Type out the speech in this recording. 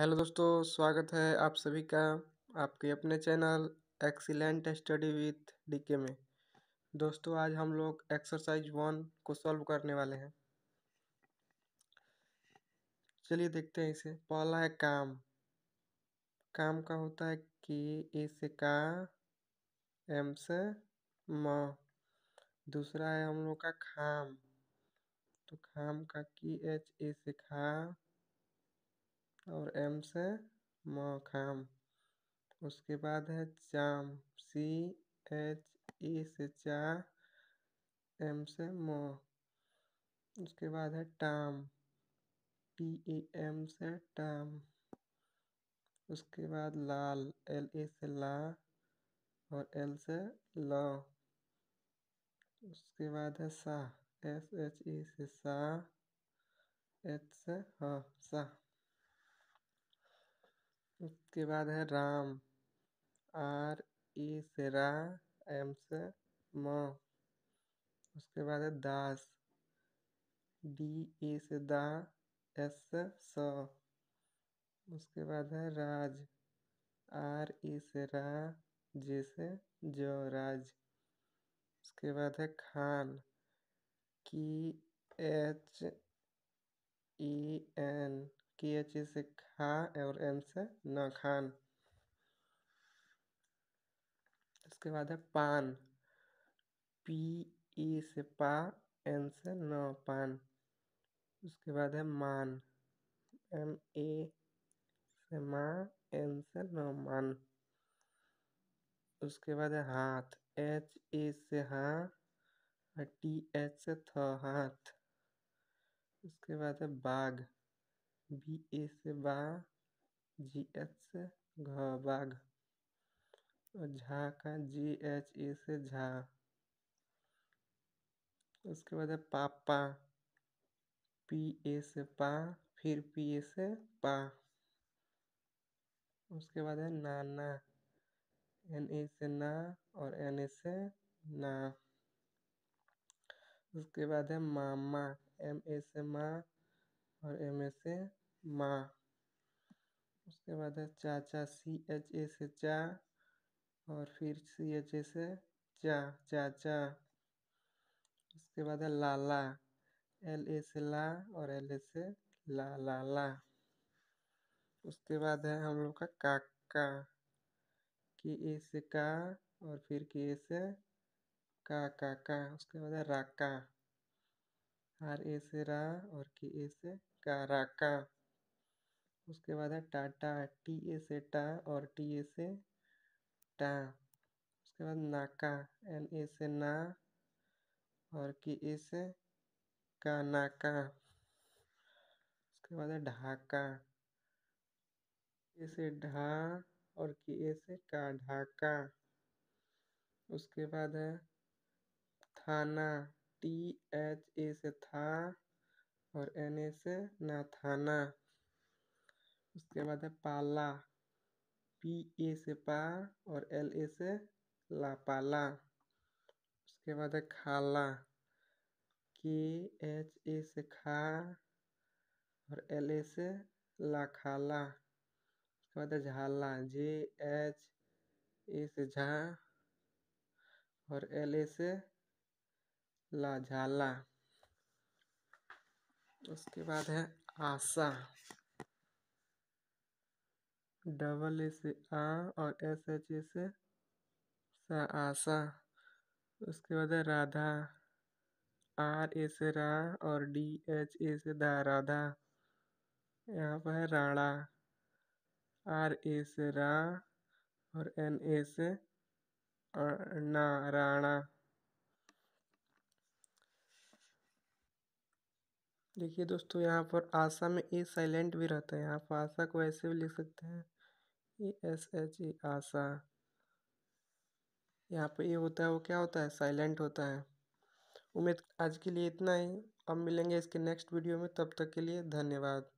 Hello दोस्तों स्वागत है आप सभी का आपके अपने channel excellent study with DK में दोस्तों आज हम लोग एक्सरसाइज वन को सॉल्व करने वाले हैं चलिए देखते हैं इसे पहला है काम काम का होता है कि ए से का एम से म दूसरा है हम लोग का खाम तो खाम का की एच ए से खा और एम से मखाम उसके बाद है चाम सी एच ई से चा एम से म उसके बाद है टाम टी ई एम से टाम उसके बाद लाल एल ए e से ला और एल से लॉ उसके बाद है सा एस एच ई से सा एच से ह सा उसके बाद है राम आर ई से रा एम से म उसके बाद है दास डी ए से दा एस से स उसके बाद है राज आर ई से रा जे से ज राज उसके बाद है खान की H E N K H चीज से खा और एम से न खान उसके बाद है पान पी ई से पा एन से न पान उसके बाद है मान एम ए से मा एन से न मान उसके बाद है हाथ एच ए से हा और टी एच से थ हाथ उसके बाद है बाघ बी से बा जी.एच से घ बाघ और झा का जी ए से झा उसके बाद है पापा पी ए से पा फिर पी ए से पा उसके बाद है नाना एन ए से ना और एन ए से ना उसके बाद है मामा एम ए से माँ और एम ए से माँ उसके बाद है चाचा सी एच ए से चा और फिर सी एच ए से चा चाचा उसके बाद है लाला एल ए से ला और एल ए से ला ला ला उसके बाद है हम लोग का काका के ए से का और फिर के ए से का का का उसके बाद है राका आर ए से रा और के ए से का राका उसके बाद है टाटा टी ए से टा और टी ए से टा उसके बाद नाका एन ए से ना और के ए से का नाका उसके बाद है ढाका ए से ढा और के ए से का ढाका उसके बाद है थाना टी एच ए से था और एन ए से ना थाना उसके बाद है पाला पी ए से पा और एल ए से ला पाला उसके बाद है खाला के एच ए से खा और एल ए से ला खाला उसके बाद है झाला जे एच ए से झा और एल ए से ला झाला उसके बाद है आशा डबल ए से आ और एस एच ए से सा आशा उसके बाद है राधा आर ए से रा और डी एच ए से दा राधा यहाँ पर है राणा आर ए से रा और एन ए से ना राणा देखिए दोस्तों यहाँ पर आशा में ए साइलेंट भी रहता है यहाँ पर आशा को ऐसे भी लिख सकते हैं ए.एस.एच.ई. E e, आशा यहाँ पे ये होता है वो क्या होता है साइलेंट होता है उम्मीद आज के लिए इतना ही अब मिलेंगे इसके नेक्स्ट वीडियो में तब तक के लिए धन्यवाद